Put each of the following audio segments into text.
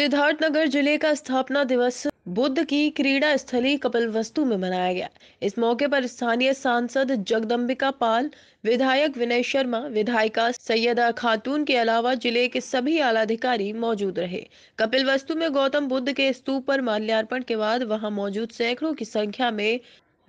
सिद्धार्थनगर जिले का स्थापना दिवस बुद्ध की क्रीड़ा स्थली कपिल वस्तु में मनाया गया इस मौके पर स्थानीय सांसद जगदम्बिका पाल विधायक विनय शर्मा विधायिका सैयदा खातून के अलावा जिले के सभी आला अधिकारी मौजूद रहे कपिल वस्तु में गौतम बुद्ध के स्तूप पर माल्यार्पण के बाद वहां मौजूद सैकड़ों की संख्या में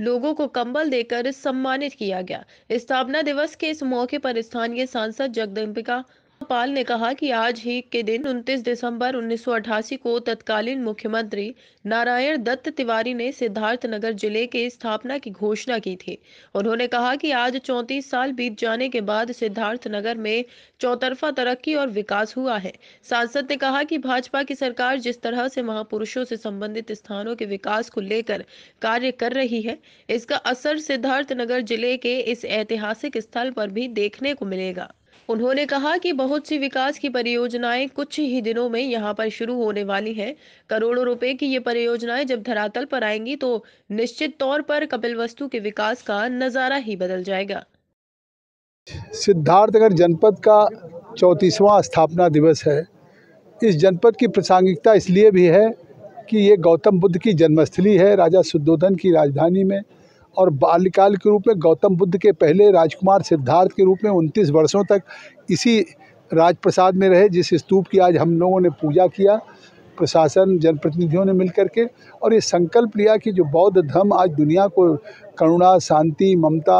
लोगों को कंबल देकर सम्मानित किया गया स्थापना दिवस के इस मौके पर स्थानीय सांसद जगदम्बिका पाल ने कहा कि आज ही के दिन 29 दिसंबर 1988 को तत्कालीन मुख्यमंत्री नारायण दत्त तिवारी ने सिद्धार्थनगर जिले के स्थापना की घोषणा की थी उन्होंने कहा कि आज 34 साल बीत जाने के बाद सिद्धार्थनगर में चौतरफा तरक्की और विकास हुआ है सांसद ने कहा कि भाजपा की सरकार जिस तरह से महापुरुषों से संबंधित स्थानों के विकास को लेकर कार्य कर रही है इसका असर सिद्धार्थनगर जिले के इस ऐतिहासिक स्थल पर भी देखने को मिलेगा उन्होंने कहा कि बहुत सी विकास की परियोजनाएं कुछ ही दिनों में यहां पर शुरू होने वाली हैं करोड़ों रुपए की ये परियोजनाएं जब धरातल पर आएंगी तो निश्चित तौर पर कपिल वस्तु के विकास का नज़ारा ही बदल जाएगा सिद्धार्थनगर जनपद का चौंतीसवां स्थापना दिवस है इस जनपद की प्रासंगिकता इसलिए भी है कि ये गौतम बुद्ध की जन्मस्थली है राजा शुद्धोधन की राजधानी में और बाल्यकाल के रूप में गौतम बुद्ध के पहले राजकुमार सिद्धार्थ के रूप में उनतीस वर्षों तक इसी राजप्रसाद में रहे जिस स्तूप की आज हम लोगों ने पूजा किया प्रशासन जनप्रतिनिधियों ने मिलकर के और ये संकल्प लिया कि जो बौद्ध धर्म आज दुनिया को करुणा शांति ममता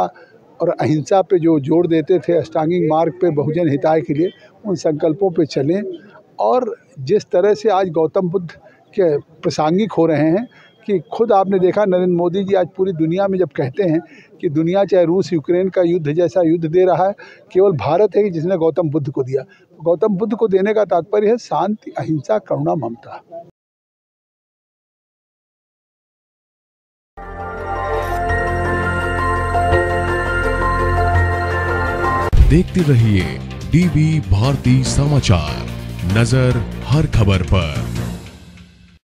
और अहिंसा पे जो जोर देते थे अष्टांगिक मार्ग पे बहुजन हिताय के लिए उन संकल्पों पे चलें और जिस तरह से आज गौतम बुद्ध के प्रासंगिक हो रहे हैं कि खुद आपने देखा नरेंद्र मोदी जी आज पूरी दुनिया में जब कहते हैं कि दुनिया चाहे रूस यूक्रेन का युद्ध जैसा युद्ध दे रहा है केवल भारत है जिसने गौतम बुद्ध को दिया गौतम बुद्ध को देने का तात्पर्य है शांति अहिंसा करुणा ममता देखते रहिए डीवी भारती समाचार नजर हर खबर पर